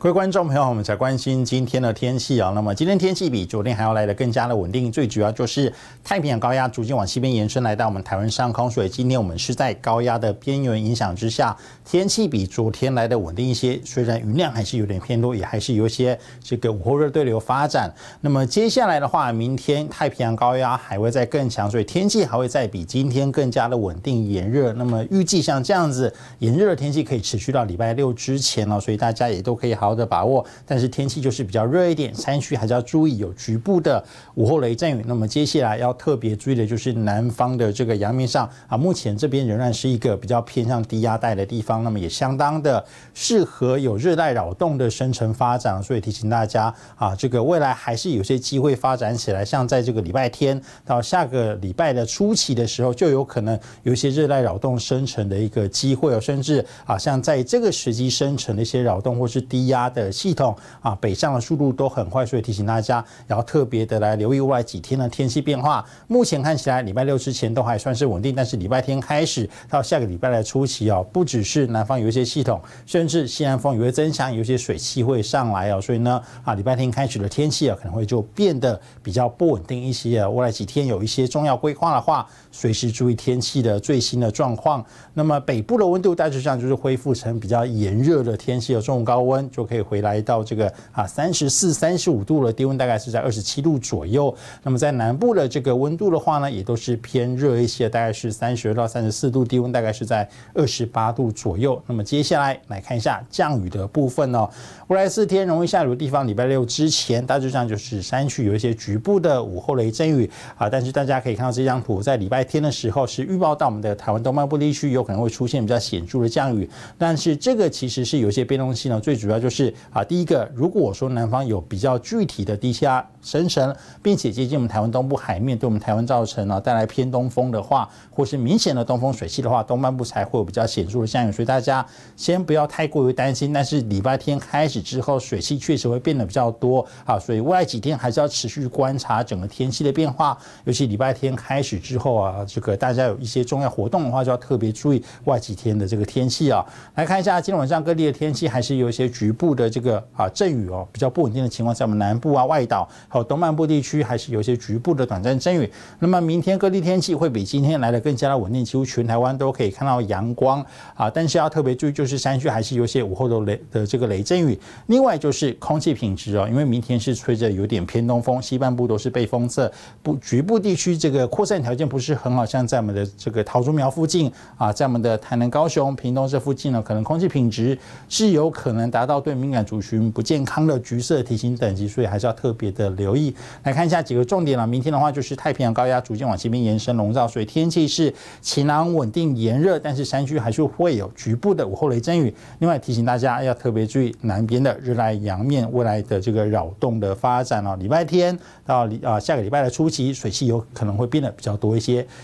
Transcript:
各位观众朋友，我们才关心今天的天气啊。那么今天天气比昨天还要来的更加的稳定，最主要就是太平洋高压逐渐往西边延伸，来到我们台湾上空，所以今天我们是在高压的边缘影响之下，天气比昨天来的稳定一些。虽然云量还是有点偏多，也还是有一些这个午后热对流发展。那么接下来的话，明天太平洋高压还会再更强，所以天气还会再比今天更加的稳定炎热。那么预计像这样子炎热的天气可以持续到礼拜六之前了，所以大家也都可以好。的把握，但是天气就是比较热一点，山区还是要注意有局部的午后雷阵雨。那么接下来要特别注意的就是南方的这个阳面上啊，目前这边仍然是一个比较偏向低压带的地方，那么也相当的适合有热带扰动的生成发展。所以提醒大家啊，这个未来还是有些机会发展起来，像在这个礼拜天到下个礼拜的初期的时候，就有可能有一些热带扰动生成的一个机会，甚至啊，像在这个时机生成的一些扰动或是低压。它的系统啊，北上的速度都很快，所以提醒大家，然后特别的来留意未来几天的天气变化。目前看起来礼拜六之前都还算是稳定，但是礼拜天开始到下个礼拜的初期哦，不只是南方有一些系统，甚至西南风也会增强，有些水汽会上来哦，所以呢，啊，礼拜天开始的天气啊，可能会就变得比较不稳定一些。未来几天有一些重要规划的话，随时注意天气的最新的状况。那么北部的温度大致上就是恢复成比较炎热的天气和中高温就。可以回来到这个啊三十四、三十五度了，低温大概是在二十七度左右。那么在南部的这个温度的话呢，也都是偏热一些，大概是三十二到三十四度，低温大概是在二十八度左右。那么接下来来看一下降雨的部分哦。未来四天容易下雨的地方，礼拜六之前大致上就是山区有一些局部的午后雷阵雨啊。但是大家可以看到这张图，在礼拜天的时候是预报到我们的台湾东半部地区有可能会出现比较显著的降雨，但是这个其实是有些变动性呢，最主要就是。是啊，第一个，如果我说南方有比较具体的低压生成，并且接近我们台湾东部海面，对我们台湾造成啊、带来偏东风的话，或是明显的东风水气的话，东半部才会有比较显著的降雨。所以大家先不要太过于担心。但是礼拜天开始之后，水汽确实会变得比较多啊，所以未来几天还是要持续观察整个天气的变化。尤其礼拜天开始之后啊，这个大家有一些重要活动的话，就要特别注意外几天的这个天气啊。来看一下今天晚上各地的天气，还是有一些局部。的这个啊阵雨哦比较不稳定的情况在我们南部啊外岛还有东半部地区还是有些局部的短暂阵雨。那么明天各地天气会比今天来的更加的稳定，几乎全台湾都可以看到阳光啊。但是要特别注意，就是山区还是有些午后的雷的这个雷阵雨。另外就是空气品质哦，因为明天是吹着有点偏东风，西半部都是被风色，不局部地区这个扩散条件不是很好，像在我们的这个桃竹苗附近啊，在我们的台南、高雄、屏东这附近呢，可能空气品质是有可能达到对。敏感族群不健康的橘色提醒等级，所以还是要特别的留意。来看一下几个重点了。明天的话，就是太平洋高压逐渐往西边延伸笼罩，所以天气是晴朗稳定炎热，但是山区还是会有局部的午后雷阵雨。另外提醒大家要特别注意南边的日带洋面未来的这个扰动的发展啊。礼拜天到啊下个礼拜的初期，水汽有可能会变得比较多一些。